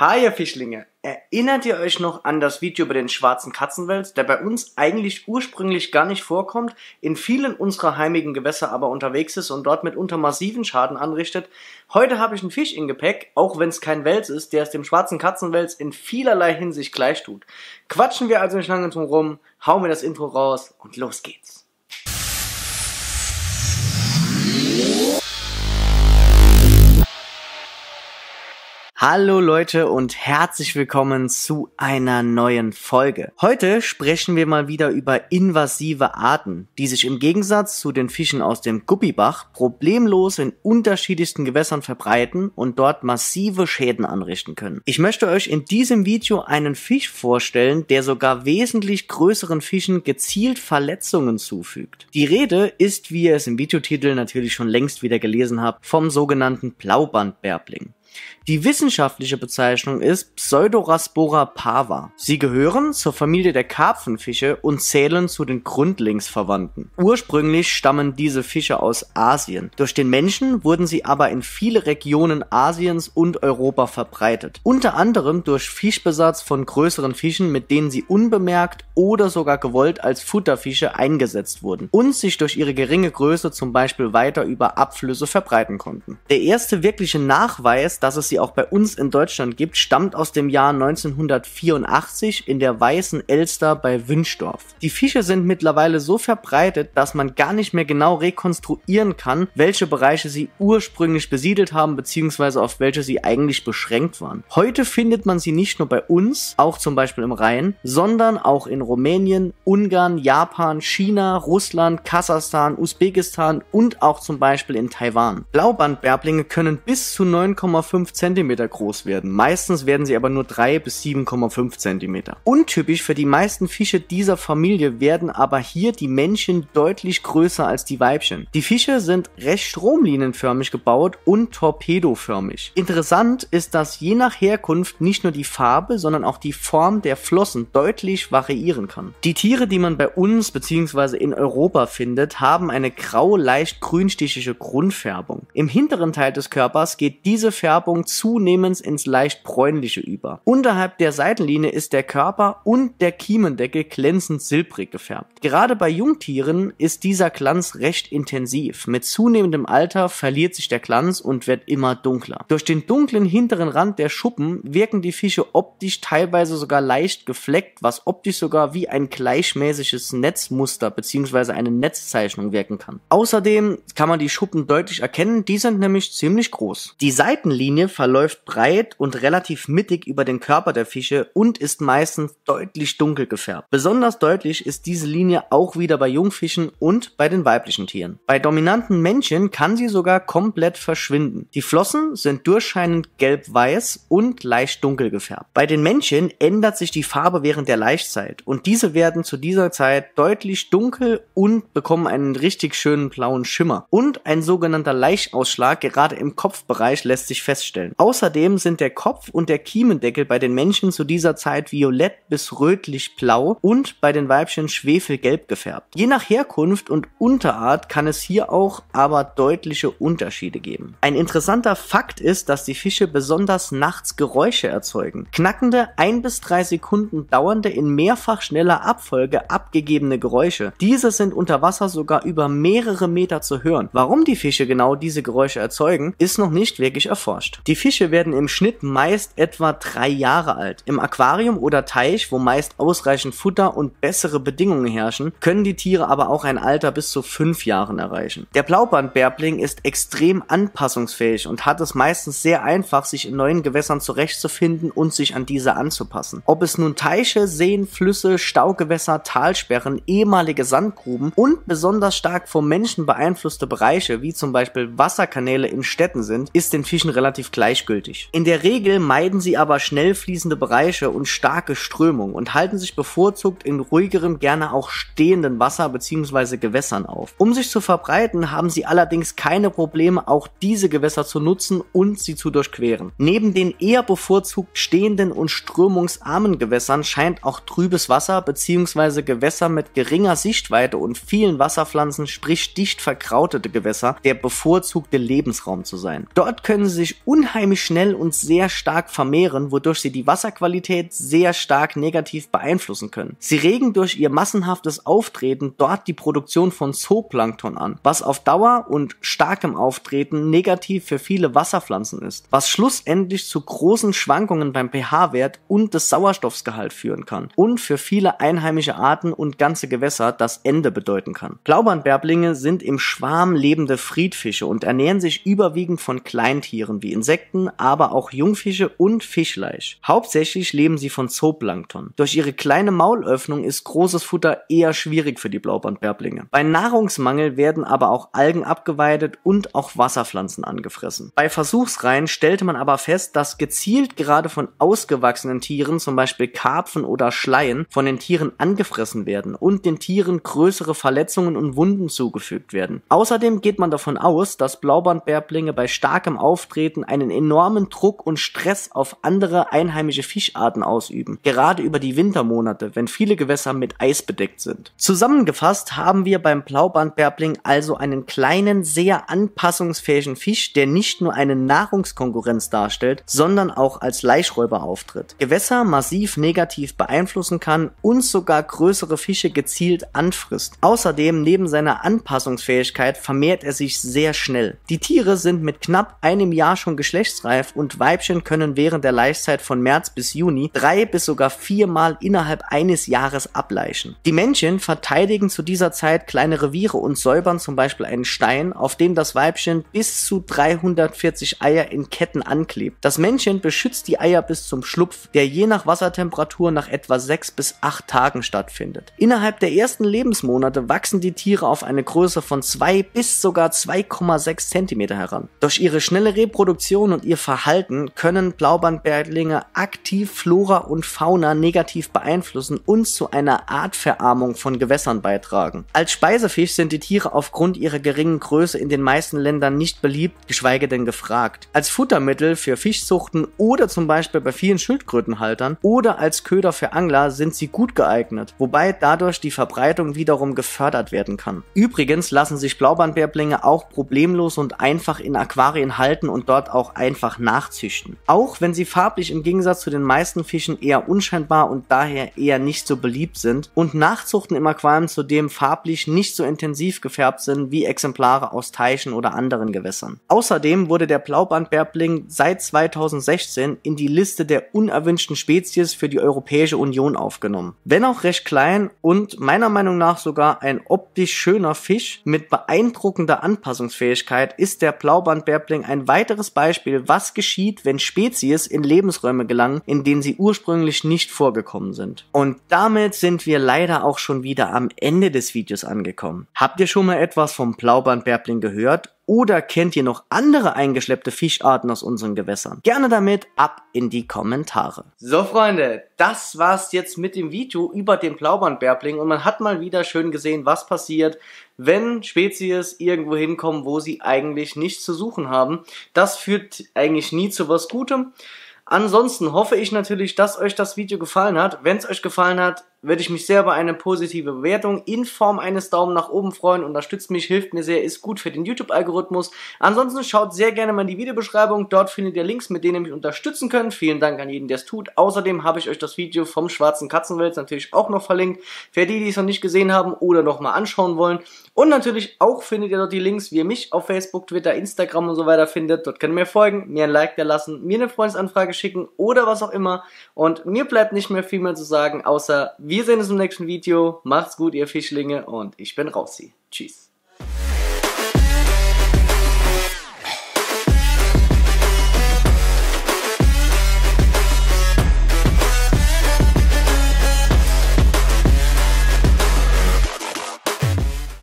Hi ihr Fischlinge, erinnert ihr euch noch an das Video über den schwarzen Katzenwels, der bei uns eigentlich ursprünglich gar nicht vorkommt, in vielen unserer heimigen Gewässer aber unterwegs ist und dort mitunter massiven Schaden anrichtet? Heute habe ich einen Fisch im Gepäck, auch wenn es kein Wels ist, der es dem schwarzen Katzenwels in vielerlei Hinsicht gleich tut. Quatschen wir also nicht lange drum rum, hauen wir das Intro raus und los geht's. Hallo Leute und herzlich willkommen zu einer neuen Folge. Heute sprechen wir mal wieder über invasive Arten, die sich im Gegensatz zu den Fischen aus dem Guppibach problemlos in unterschiedlichsten Gewässern verbreiten und dort massive Schäden anrichten können. Ich möchte euch in diesem Video einen Fisch vorstellen, der sogar wesentlich größeren Fischen gezielt Verletzungen zufügt. Die Rede ist, wie ihr es im Videotitel natürlich schon längst wieder gelesen habt, vom sogenannten Blaubandbärbling. Die wissenschaftliche Bezeichnung ist Pseudoraspora pava. Sie gehören zur Familie der Karpfenfische und zählen zu den Grundlingsverwandten. Ursprünglich stammen diese Fische aus Asien. Durch den Menschen wurden sie aber in viele Regionen Asiens und Europa verbreitet. Unter anderem durch Fischbesatz von größeren Fischen, mit denen sie unbemerkt oder sogar gewollt als Futterfische eingesetzt wurden und sich durch ihre geringe Größe zum Beispiel weiter über Abflüsse verbreiten konnten. Der erste wirkliche Nachweis, dass dass es sie auch bei uns in Deutschland gibt, stammt aus dem Jahr 1984 in der Weißen Elster bei Wünsdorf. Die Fische sind mittlerweile so verbreitet, dass man gar nicht mehr genau rekonstruieren kann, welche Bereiche sie ursprünglich besiedelt haben, beziehungsweise auf welche sie eigentlich beschränkt waren. Heute findet man sie nicht nur bei uns, auch zum Beispiel im Rhein, sondern auch in Rumänien, Ungarn, Japan, China, Russland, Kasachstan, Usbekistan und auch zum Beispiel in Taiwan. Blaubandbärblinge können bis zu 9,5 5 cm groß werden. Meistens werden sie aber nur 3 bis 7,5 cm. Untypisch für die meisten Fische dieser Familie werden aber hier die Männchen deutlich größer als die Weibchen. Die Fische sind recht stromlinienförmig gebaut und torpedoförmig. Interessant ist, dass je nach Herkunft nicht nur die Farbe, sondern auch die Form der Flossen deutlich variieren kann. Die Tiere, die man bei uns bzw. in Europa findet, haben eine grau leicht grünstichische Grundfärbung. Im hinteren Teil des Körpers geht diese Färbung Färbung zunehmend ins leicht bräunliche über. Unterhalb der Seitenlinie ist der Körper und der Kiemendeckel glänzend silbrig gefärbt. Gerade bei Jungtieren ist dieser Glanz recht intensiv. Mit zunehmendem Alter verliert sich der Glanz und wird immer dunkler. Durch den dunklen hinteren Rand der Schuppen wirken die Fische optisch teilweise sogar leicht gefleckt, was optisch sogar wie ein gleichmäßiges Netzmuster bzw. eine Netzzeichnung wirken kann. Außerdem kann man die Schuppen deutlich erkennen, die sind nämlich ziemlich groß. Die Seitenlinie Wasserlinie verläuft breit und relativ mittig über den Körper der Fische und ist meistens deutlich dunkel gefärbt. Besonders deutlich ist diese Linie auch wieder bei Jungfischen und bei den weiblichen Tieren. Bei dominanten Männchen kann sie sogar komplett verschwinden. Die Flossen sind durchscheinend gelb-weiß und leicht dunkel gefärbt. Bei den Männchen ändert sich die Farbe während der Laichzeit und diese werden zu dieser Zeit deutlich dunkel und bekommen einen richtig schönen blauen Schimmer. Und ein sogenannter Laichausschlag gerade im Kopfbereich lässt sich feststellen feststellen. Außerdem sind der Kopf und der Kiemendeckel bei den Männchen zu dieser Zeit violett bis rötlich-blau und bei den Weibchen schwefelgelb gefärbt. Je nach Herkunft und Unterart kann es hier auch aber deutliche Unterschiede geben. Ein interessanter Fakt ist, dass die Fische besonders nachts Geräusche erzeugen. Knackende, ein bis drei Sekunden dauernde, in mehrfach schneller Abfolge abgegebene Geräusche. Diese sind unter Wasser sogar über mehrere Meter zu hören. Warum die Fische genau diese Geräusche erzeugen, ist noch nicht wirklich erforscht beherrscht. Die Fische werden im Schnitt meist etwa drei Jahre alt. Im Aquarium oder Teich, wo meist ausreichend Futter und bessere Bedingungen herrschen, können die Tiere aber auch ein Alter bis zu fünf Jahren erreichen. Der Blaubandbärbling ist extrem anpassungsfähig und hat es meistens sehr einfach, sich in neuen Gewässern zurechtzufinden und sich an diese anzupassen. Ob es nun Teiche, Seen, Flüsse, Staugewässer, Talsperren, ehemalige Sandgruben und besonders stark vom Menschen beeinflusste Bereiche, wie zum Beispiel Wasserkanäle in Städten sind, ist den Fischen relativ relativ gleichgültig. In der Regel meiden sie aber schnell fließende Bereiche und starke Strömungen und halten sich bevorzugt in ruhigerem, gerne auch stehenden Wasser bzw. Gewässern auf. Um sich zu verbreiten, haben sie allerdings keine Probleme, auch diese Gewässer zu nutzen und sie zu durchqueren. Neben den eher bevorzugt stehenden und strömungsarmen Gewässern scheint auch trübes Wasser bzw. Gewässer mit geringer Sichtweite und vielen Wasserpflanzen, sprich dicht verkrautete Gewässer, der bevorzugte Lebensraum zu sein. Dort können sie sich unheimlich schnell und sehr stark vermehren, wodurch sie die Wasserqualität sehr stark negativ beeinflussen können. Sie regen durch ihr massenhaftes Auftreten dort die Produktion von Zooplankton an, was auf Dauer und starkem Auftreten negativ für viele Wasserpflanzen ist, was schlussendlich zu großen Schwankungen beim pH-Wert und des Sauerstoffsgehalt führen kann und für viele einheimische Arten und ganze Gewässer das Ende bedeuten kann. Blaubandbärblinge sind im Schwarm lebende Friedfische und ernähren sich überwiegend von Kleintieren wie Insekten, aber auch Jungfische und Fischleich. Hauptsächlich leben sie von Zooplankton. Durch ihre kleine Maulöffnung ist großes Futter eher schwierig für die Blaubandbärblinge. Bei Nahrungsmangel werden aber auch Algen abgeweidet und auch Wasserpflanzen angefressen. Bei Versuchsreihen stellte man aber fest, dass gezielt gerade von ausgewachsenen Tieren, zum Beispiel Karpfen oder Schleien, von den Tieren angefressen werden und den Tieren größere Verletzungen und Wunden zugefügt werden. Außerdem geht man davon aus, dass Blaubandbärblinge bei starkem Auftreten einen enormen Druck und Stress auf andere einheimische Fischarten ausüben, gerade über die Wintermonate, wenn viele Gewässer mit Eis bedeckt sind. Zusammengefasst haben wir beim Blaubandbärbling also einen kleinen, sehr anpassungsfähigen Fisch, der nicht nur eine Nahrungskonkurrenz darstellt, sondern auch als Laichräuber auftritt. Gewässer massiv negativ beeinflussen kann und sogar größere Fische gezielt anfrisst. Außerdem neben seiner Anpassungsfähigkeit vermehrt er sich sehr schnell. Die Tiere sind mit knapp einem Jahr schon geschlechtsreif und Weibchen können während der Laichzeit von März bis Juni drei bis sogar viermal innerhalb eines Jahres ableichen. Die Männchen verteidigen zu dieser Zeit kleine Reviere und säubern zum Beispiel einen Stein, auf dem das Weibchen bis zu 340 Eier in Ketten anklebt. Das Männchen beschützt die Eier bis zum Schlupf, der je nach Wassertemperatur nach etwa sechs bis acht Tagen stattfindet. Innerhalb der ersten Lebensmonate wachsen die Tiere auf eine Größe von zwei bis sogar 2,6 cm heran. Durch ihre schnelle Reproduktion Reproduktion und ihr Verhalten können Blaubandberglinge aktiv Flora und Fauna negativ beeinflussen und zu einer Artverarmung von Gewässern beitragen. Als Speisefisch sind die Tiere aufgrund ihrer geringen Größe in den meisten Ländern nicht beliebt, geschweige denn gefragt. Als Futtermittel für Fischzuchten oder zum Beispiel bei vielen Schildkrötenhaltern oder als Köder für Angler sind sie gut geeignet, wobei dadurch die Verbreitung wiederum gefördert werden kann. Übrigens lassen sich Blaubandbärblinge auch problemlos und einfach in Aquarien halten und dort auch einfach nachzüchten. Auch wenn sie farblich im Gegensatz zu den meisten Fischen eher unscheinbar und daher eher nicht so beliebt sind und Nachzuchten im Aquarium zudem farblich nicht so intensiv gefärbt sind wie Exemplare aus Teichen oder anderen Gewässern. Außerdem wurde der Blaubandbärbling seit 2016 in die Liste der unerwünschten Spezies für die Europäische Union aufgenommen. Wenn auch recht klein und meiner Meinung nach sogar ein optisch schöner Fisch mit beeindruckender Anpassungsfähigkeit ist der Blaubandbärbling ein weiteres Beispiel, was geschieht, wenn Spezies in Lebensräume gelangen, in denen sie ursprünglich nicht vorgekommen sind. Und damit sind wir leider auch schon wieder am Ende des Videos angekommen. Habt ihr schon mal etwas vom Blaubandbärbling gehört oder kennt ihr noch andere eingeschleppte Fischarten aus unseren Gewässern? Gerne damit ab in die Kommentare. So Freunde, das war's jetzt mit dem Video über den Plaubandbärbling und man hat mal wieder schön gesehen, was passiert, wenn Spezies irgendwo hinkommen, wo sie eigentlich nichts zu suchen haben. Das führt eigentlich nie zu was Gutem. Ansonsten hoffe ich natürlich, dass euch das Video gefallen hat. Wenn es euch gefallen hat, würde ich mich sehr über eine positive Bewertung in Form eines Daumen nach oben freuen. Unterstützt mich, hilft mir sehr, ist gut für den YouTube-Algorithmus. Ansonsten schaut sehr gerne mal in die Videobeschreibung. Dort findet ihr Links, mit denen ihr mich unterstützen könnt. Vielen Dank an jeden, der es tut. Außerdem habe ich euch das Video vom schwarzen Katzenwels natürlich auch noch verlinkt. Für die, die es noch nicht gesehen haben oder noch mal anschauen wollen. Und natürlich auch findet ihr dort die Links, wie ihr mich auf Facebook, Twitter, Instagram und so weiter findet. Dort könnt ihr mir folgen, mir ein Like da lassen, mir eine Freundesanfrage schicken oder was auch immer. Und mir bleibt nicht mehr viel mehr zu sagen, außer wir sehen uns im nächsten Video. Macht's gut, ihr Fischlinge, und ich bin Rossi. Tschüss.